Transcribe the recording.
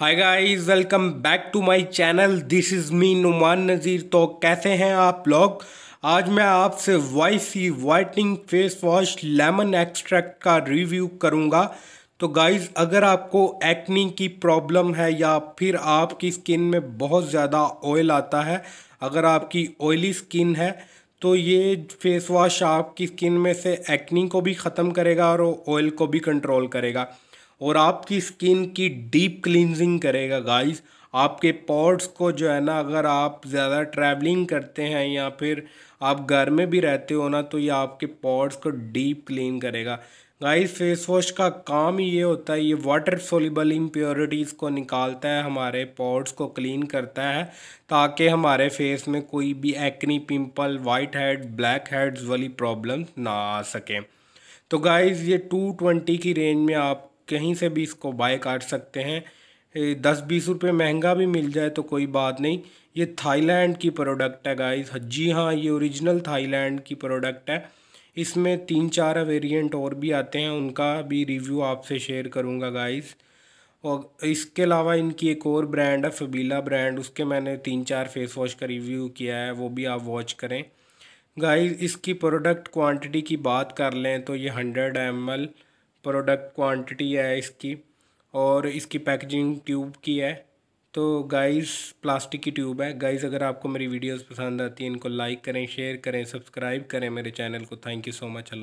hi guys welcome back to my channel this is me Numan Nazir तो कैसे हैं आप लोग आज मैं आपसे YC whitening face wash lemon extract का रिव्यू करूंगा तो गाइस अगर आपको एक्नी की प्रॉब्लम है या फिर आपकी स्किन में बहुत ज़्यादा ऑयल आता है अगर आपकी ऑयली स्किन है तो ये फेस वॉश आपकी स्किन में से एक्नी को भी ख़त्म करेगा और ऑयल को भी कंट्रोल करेगा और आपकी स्किन की डीप क्लिनजिंग करेगा गाइस आपके पॉड्स को जो है ना अगर आप ज़्यादा ट्रैवलिंग करते हैं या फिर आप घर में भी रहते हो ना तो ये आपके पॉड्स को डीप क्लीन करेगा गाइस फेस वॉश का काम ही ये होता है ये वाटर सोलिबल इम्प्योरिटीज़ को निकालता है हमारे पॉड्स को क्लीन करता है ताकि हमारे फेस में कोई भी acne pimple white head black heads वाली प्रॉब्लम ना आ सकें तो गाइज़ ये टू ट्वेंटी की रेंज में आप कहीं से भी इसको बाय काट सकते हैं दस बीस रुपये महंगा भी मिल जाए तो कोई बात नहीं ये थाईलैंड की प्रोडक्ट है गाइस जी हाँ ये ओरिजिनल थाईलैंड की प्रोडक्ट है इसमें तीन चार वेरिएंट और भी आते हैं उनका भी रिव्यू आपसे शेयर करूँगा गाइस और इसके अलावा इनकी एक और ब्रांड है फबीला ब्रांड उसके मैंने तीन चार फेस वॉश का रिव्यू किया है वो भी आप वॉच करें गाइस इसकी प्रोडक्ट क्वांटिटी की बात कर लें तो ये हंड्रेड एम प्रोडक्ट क्वांटिटी है इसकी और इसकी पैकेजिंग ट्यूब की है तो गाइस प्लास्टिक की ट्यूब है गाइस अगर आपको मेरी वीडियोस पसंद आती है इनको लाइक करें शेयर करें सब्सक्राइब करें मेरे चैनल को thank you so much Allah